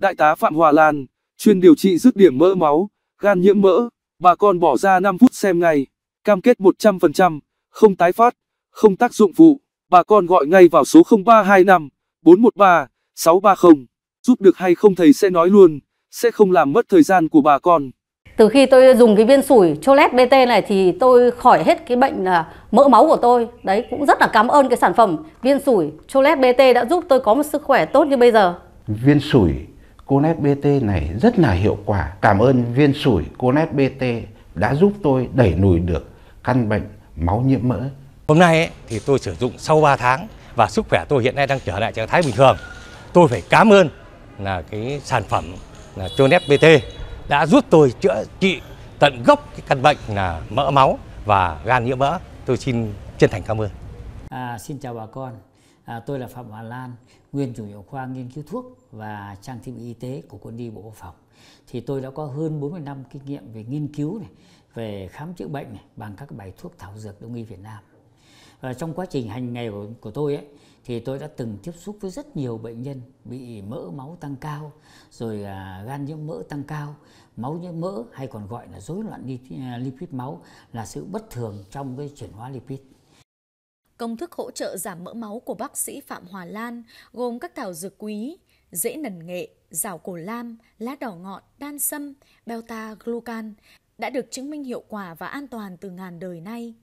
Đại tá Phạm Hòa Lan, chuyên điều trị dứt điểm mỡ máu, gan nhiễm mỡ, bà con bỏ ra 5 phút xem ngay, cam kết 100%, không tái phát, không tác dụng phụ, bà con gọi ngay vào số 0325 413 630, giúp được hay không thầy sẽ nói luôn, sẽ không làm mất thời gian của bà con. Từ khi tôi dùng cái viên sủi Cholet BT này thì tôi khỏi hết cái bệnh là mỡ máu của tôi. Đấy cũng rất là cảm ơn cái sản phẩm viên sủi Cholet BT đã giúp tôi có một sức khỏe tốt như bây giờ. Viên sủi Connect BT này rất là hiệu quả. Cảm ơn viên sủi Connect BT đã giúp tôi đẩy lùi được căn bệnh máu nhiễm mỡ. Hôm nay ấy, thì tôi sử dụng sau 3 tháng và sức khỏe tôi hiện nay đang trở lại trạng thái bình thường. Tôi phải cảm ơn là cái sản phẩm là Chonet BT đã giúp tôi chữa trị tận gốc cái căn bệnh là mỡ máu và gan nhiễm mỡ. Tôi xin chân thành cảm ơn. À, xin chào bà con. À, tôi là Phạm Hòa Lan, nguyên chủ nhiệm khoa nghiên cứu thuốc và trang thiết bị y tế của quân y Bộ Quốc phòng. Thì tôi đã có hơn 40 năm kinh nghiệm về nghiên cứu này, về khám chữa bệnh này bằng các bài thuốc thảo dược đông y Việt Nam. Và trong quá trình hành nghề của, của tôi ấy thì tôi đã từng tiếp xúc với rất nhiều bệnh nhân bị mỡ máu tăng cao, rồi à, gan nhiễm mỡ tăng cao, máu nhiễm mỡ hay còn gọi là rối loạn à, lipid máu là sự bất thường trong cái chuyển hóa lipid. Công thức hỗ trợ giảm mỡ máu của bác sĩ Phạm Hòa Lan gồm các thảo dược quý, dễ nần nghệ, rào cổ lam, lá đỏ ngọt, đan sâm, beta glucan đã được chứng minh hiệu quả và an toàn từ ngàn đời nay.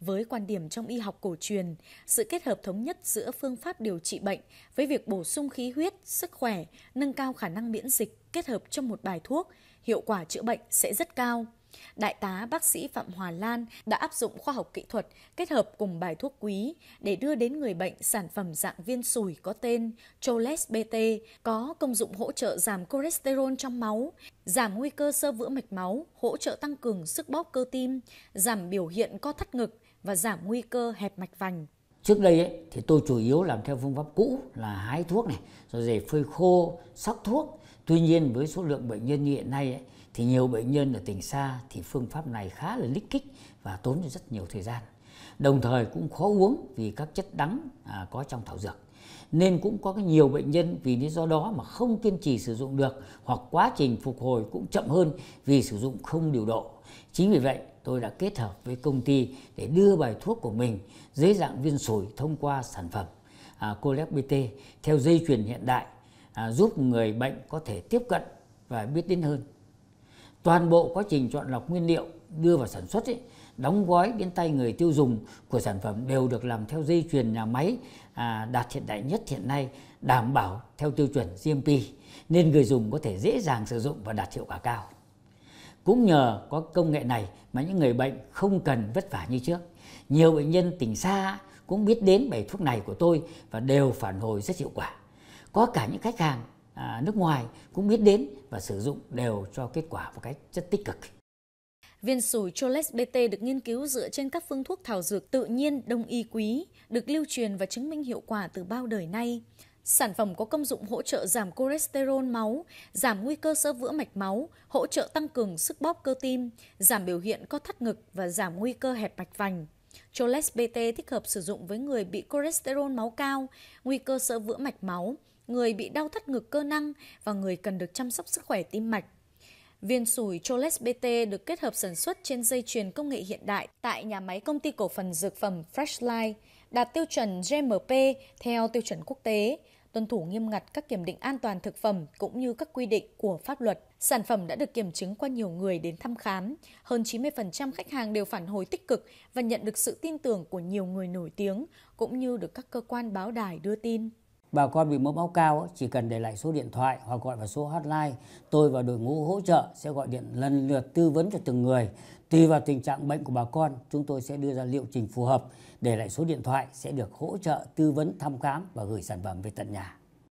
Với quan điểm trong y học cổ truyền, sự kết hợp thống nhất giữa phương pháp điều trị bệnh với việc bổ sung khí huyết, sức khỏe, nâng cao khả năng miễn dịch kết hợp trong một bài thuốc, hiệu quả chữa bệnh sẽ rất cao. Đại tá bác sĩ Phạm Hòa Lan đã áp dụng khoa học kỹ thuật kết hợp cùng bài thuốc quý để đưa đến người bệnh sản phẩm dạng viên sủi có tên Choles BT có công dụng hỗ trợ giảm cholesterol trong máu, giảm nguy cơ sơ vữa mạch máu, hỗ trợ tăng cường sức bóp cơ tim, giảm biểu hiện co thắt ngực và giảm nguy cơ hẹp mạch vành. Trước đây ấy, thì tôi chủ yếu làm theo phương pháp cũ là hái thuốc này, rồi để phơi khô, sóc thuốc. Tuy nhiên với số lượng bệnh nhân như hiện nay ấy, thì nhiều bệnh nhân ở tỉnh xa thì phương pháp này khá là lích kích và tốn rất nhiều thời gian đồng thời cũng khó uống vì các chất đắng à, có trong thảo dược nên cũng có cái nhiều bệnh nhân vì lý do đó mà không kiên trì sử dụng được hoặc quá trình phục hồi cũng chậm hơn vì sử dụng không điều độ chính vì vậy tôi đã kết hợp với công ty để đưa bài thuốc của mình dưới dạng viên sủi thông qua sản phẩm à, Colep BT theo dây chuyền hiện đại à, giúp người bệnh có thể tiếp cận và biết đến hơn toàn bộ quá trình chọn lọc nguyên liệu đưa vào sản xuất ấy, đóng gói đến tay người tiêu dùng của sản phẩm đều được làm theo dây chuyền nhà máy à, đạt hiện đại nhất hiện nay đảm bảo theo tiêu chuẩn GMP nên người dùng có thể dễ dàng sử dụng và đạt hiệu quả cao. Cũng nhờ có công nghệ này mà những người bệnh không cần vất vả như trước. Nhiều bệnh nhân tỉnh xa cũng biết đến bài thuốc này của tôi và đều phản hồi rất hiệu quả. Có cả những khách hàng à, nước ngoài cũng biết đến và sử dụng đều cho kết quả một cách rất tích cực. Viên sủi Choles BT được nghiên cứu dựa trên các phương thuốc thảo dược tự nhiên đông y quý, được lưu truyền và chứng minh hiệu quả từ bao đời nay. Sản phẩm có công dụng hỗ trợ giảm cholesterol máu, giảm nguy cơ sơ vữa mạch máu, hỗ trợ tăng cường sức bóp cơ tim, giảm biểu hiện co thắt ngực và giảm nguy cơ hẹp mạch vành. Choles BT thích hợp sử dụng với người bị cholesterol máu cao, nguy cơ sơ vữa mạch máu, người bị đau thắt ngực cơ năng và người cần được chăm sóc sức khỏe tim mạch. Viên sủi Choles BT được kết hợp sản xuất trên dây chuyền công nghệ hiện đại tại nhà máy công ty cổ phần dược phẩm Freshline, đạt tiêu chuẩn GMP theo tiêu chuẩn quốc tế, tuân thủ nghiêm ngặt các kiểm định an toàn thực phẩm cũng như các quy định của pháp luật. Sản phẩm đã được kiểm chứng qua nhiều người đến thăm khám. Hơn 90% khách hàng đều phản hồi tích cực và nhận được sự tin tưởng của nhiều người nổi tiếng cũng như được các cơ quan báo đài đưa tin. Bà con bị mỡ máu cao chỉ cần để lại số điện thoại hoặc gọi vào số hotline. Tôi và đội ngũ hỗ trợ sẽ gọi điện lần lượt tư vấn cho từng người. Tùy vào tình trạng bệnh của bà con, chúng tôi sẽ đưa ra liệu trình phù hợp. Để lại số điện thoại sẽ được hỗ trợ tư vấn thăm khám và gửi sản phẩm về tận nhà.